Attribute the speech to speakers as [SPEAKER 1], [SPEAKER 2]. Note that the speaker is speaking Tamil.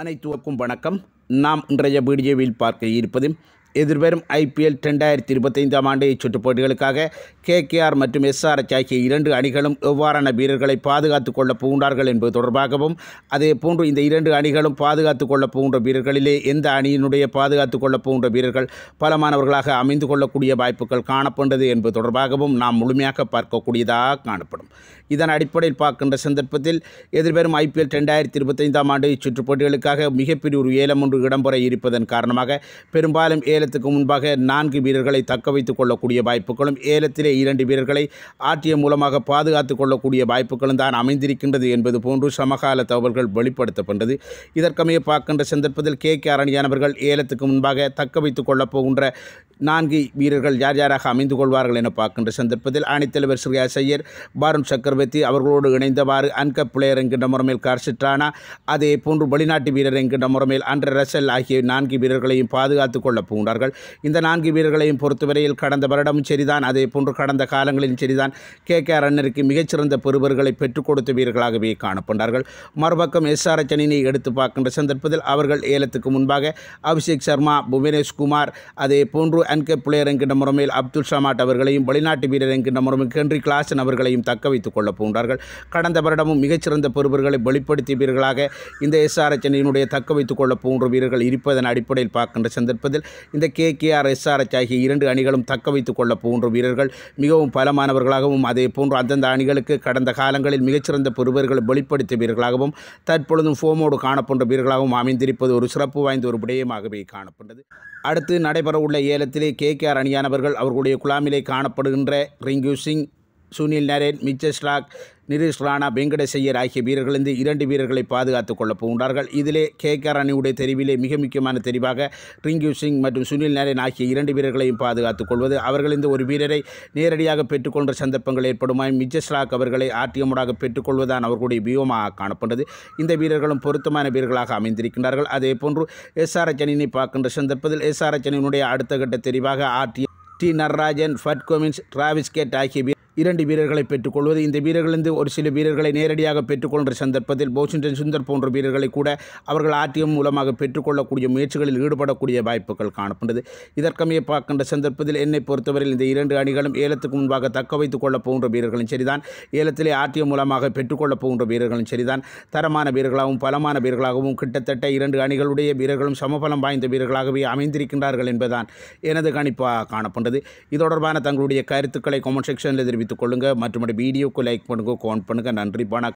[SPEAKER 1] அனைத்துவக்கும் வணக்கம் நாம் இன்றைய வீடியோவில் பார்க்க இருப்பது எதிர்வரும் ஐபிஎல் ரெண்டாயிரத்தி இருபத்தைந்தாம் ஆண்டு இச்சுற்றுப் போட்டிகளுக்காக கேகேஆர் மற்றும் எஸ்ஆர்எச் ஆகிய இரண்டு அணிகளும் எவ்வாறான வீரர்களை பாதுகாத்துக் கொள்ளப் போகின்றார்கள் என்பது தொடர்பாகவும் அதேபோன்று இந்த இரண்டு அணிகளும் பாதுகாத்துக் கொள்ளப் போகின்ற வீரர்களிலே எந்த அணியினுடைய பாதுகாத்துக் கொள்ளப் போகின்ற வீரர்கள் பலமானவர்களாக அமைந்து கொள்ளக்கூடிய வாய்ப்புகள் காணப்பட்டது என்பது தொடர்பாகவும் நாம் முழுமையாக பார்க்கக்கூடியதாக காணப்படும் இதன் அடிப்படையில் பார்க்கின்ற சந்தர்ப்பத்தில் எதிர்வரும் ஐபிஎல் ரெண்டாயிரத்தி இருபத்தைந்தாம் ஆண்டு இச்சுற்றுப் போட்டிகளுக்காக மிகப்பெரிய ஒரு ஏலம் ஒன்று இடம்பெற இருப்பதன் காரணமாக பெரும்பாலும் ஏல ஏலத்துக்கு முன்பாக நான்கு வீரர்களை தக்க வைத்துக் கொள்ளக்கூடிய வாய்ப்புகளும் ஏலத்திலே இரண்டு வீரர்களை ஆட்டியம் மூலமாக பாதுகாத்துக் கொள்ளக்கூடிய வாய்ப்புகளும் தான் அமைந்திருக்கின்றது என்பது போன்று சமகால தகவல்கள் வெளிப்படுத்தப்பட்டது இதற்கமைய பார்க்கின்ற சந்தர்ப்பத்தில் கே கே அரணியானவர்கள் ஏலத்துக்கு முன்பாக தக்க வைத்துக் கொள்ளப் போகின்ற நான்கு வீரர்கள் யார் யாராக அமைந்து கொள்வார்கள் என பார்க்கின்ற சந்தர்ப்பத்தில் அணித்தலைவர் ஸ்ரீ அசையர் பாருண் சக்கரவர்த்தி அவர்களோடு இணைந்தவாறு அன்கப் பிளேயர் என்கின்ற முறைமையில் கார்சிட்ரானா அதே போன்று வெளிநாட்டு வீரர் என்கின்ற முறைமையில் அன்ற ரசல் ஆகிய நான்கு வீரர்களையும் பாதுகாத்துக் கொள்ளப் போகின்றார்கள் இந்த நான்கு வீரர்களையும் பொறுத்தவரையில் கடந்த வருடமும் சரிதான் அதே போன்று கடந்த காலங்களிலும் சரிதான் கே கே அண்ணருக்கு மிகச்சிறந்த பெறுபர்களை பெற்றுக் கொடுத்த வீரர்களாகவே காணப்பட்டார்கள் மறுபக்கம் எஸ் ஆர் அச்சனினை எடுத்து பார்க்கின்ற சந்தர்ப்பத்தில் அவர்கள் ஏலத்துக்கு முன்பாக அபிஷேக் சர்மா புவனேஷ்குமார் அதே போன்று அன்கே பிளேயர் என்கின்ற முறையில் அப்துல் ஷமாட் அவர்களையும் வெளிநாட்டு வீரர் என்கின்ற முறையில் ஹென்றி கிளாசன் அவர்களையும் தக்க வைத்துக் கொள்ளப் போகின்றார்கள் கடந்த வருடமும் மிகச்சிறந்த பெறுபவர்களை வெளிப்படுத்திய வீரர்களாக இந்த எஸ்ஆர்எச் அணியினுடைய தக்க வைத்துக் கொள்ளப் போன்ற வீரர்கள் இருப்பதன் அடிப்படையில் பார்க்கின்ற சந்தர்ப்பத்தில் இந்த கே கேஆர் எஸ்ஆர்எச் ஆகிய இரண்டு அணிகளும் தக்க வைத்துக் கொள்ளப் போன்ற வீரர்கள் மிகவும் பலமானவர்களாகவும் அதே போன்று அந்தந்த அணிகளுக்கு கடந்த காலங்களில் மிகச்சிறந்த பெறுபவர்களை வெளிப்படுத்திய வீரர்களாகவும் தற்பொழுதும் ஃபோமோடு காணப்போன்ற வீரர்களாகவும் அமைந்திருப்பது ஒரு சிறப்பு வாய்ந்த ஒரு விடயமாகவே காணப்பட்டது அடுத்து நடைபெறவுள்ள ஏலத்திலே ஆர் அணியானவர்கள் அவர்களுடைய குழாமிலே காணப்படுகின்ற ரிங்கு சிங் சுனில் நரேன் மிச்சஸ்ராக் ஸ்லாக் நிரேஷ் ராணா வெங்கடசையர் ஆகிய வீரர்கள் இரண்டு வீரர்களை பாதுகாத்துக் கொள்ளப் போகின்றார்கள் இதிலே கே கே அணியுடைய தெரிவிலே மிக முக்கியமான தெரிவாக ரிங்கு சிங் மற்றும் சுனில் நரேன் ஆகிய இரண்டு வீரர்களையும் பாதுகாத்துக் கொள்வது அவர்களிருந்து இந்த ஒரு வீரரை நேரடியாக பெற்றுக்கொண்ட சந்தர்ப்பங்கள் ஏற்படுமாய் மிச்சஸ்லாக் அவர்களை ஆர்டிஎம்முடாக பெற்றுக்கொள்வதுதான் அவர்களுடைய வியூகமாக காணப்பட்டது இந்த வீரர்களும் பொருத்தமான வீரர்களாக அமைந்திருக்கின்றார்கள் அதே போன்று எஸ்ஆர்எச் அணியினை பார்க்கின்ற சந்தர்ப்பத்தில் எஸ்ஆர்எச் அணியினுடைய அடுத்த கட்ட தெரிவாக ஆர்டி டி Natarajan Pat Cummins Travis Head head ஆகிய இரண்டு வீரர்களை பெற்றுக்கொள்வது இந்த வீரர்களிருந்து ஒரு சில வீரர்களை நேரடியாக பெற்றுக்கொள்கிற சந்தர்ப்பத்தில் போஷிண்டன் சுந்தர் போன்ற வீரர்களை கூட அவர்கள் ஆர்டிஎம் மூலமாக பெற்றுக்கொள்ளக்கூடிய முயற்சிகளில் ஈடுபடக்கூடிய வாய்ப்புகள் காணப்படுகிறது இதற்கமைய பார்க்கின்ற சந்தர்ப்பத்தில் என்னை பொறுத்தவரையில் இந்த இரண்டு அணிகளும் ஏலத்துக்கு முன்பாக தக்க வைத்துக் கொள்ள போகின்ற வீரர்களும் சரிதான் ஏலத்திலே ஆர்டிஎம் மூலமாக பெற்றுக்கொள்ள போகின்ற வீரர்களும் சரிதான் தரமான வீரர்களாகவும் பலமான வீரர்களாகவும் கிட்டத்தட்ட இரண்டு அணிகளுடைய வீரர்களும் சமபலம் வாய்ந்த வீரர்களாகவே அமைந்திருக்கின்றார்கள் என்பதுதான் எனது கணிப்பாக காணப்படுகிறது இது தொடர்பான தங்களுடைய கருத்துக்களை கமெண்ட் செக்ஷனில் தெரிவித்து தெரிவித்துக் கொள்ளுங்கள் மற்றும் வீடியோக்கு லைக் பண்ணுங்கள் கமெண்ட் பண்ணுங்கள் நன்றி வணக்கம்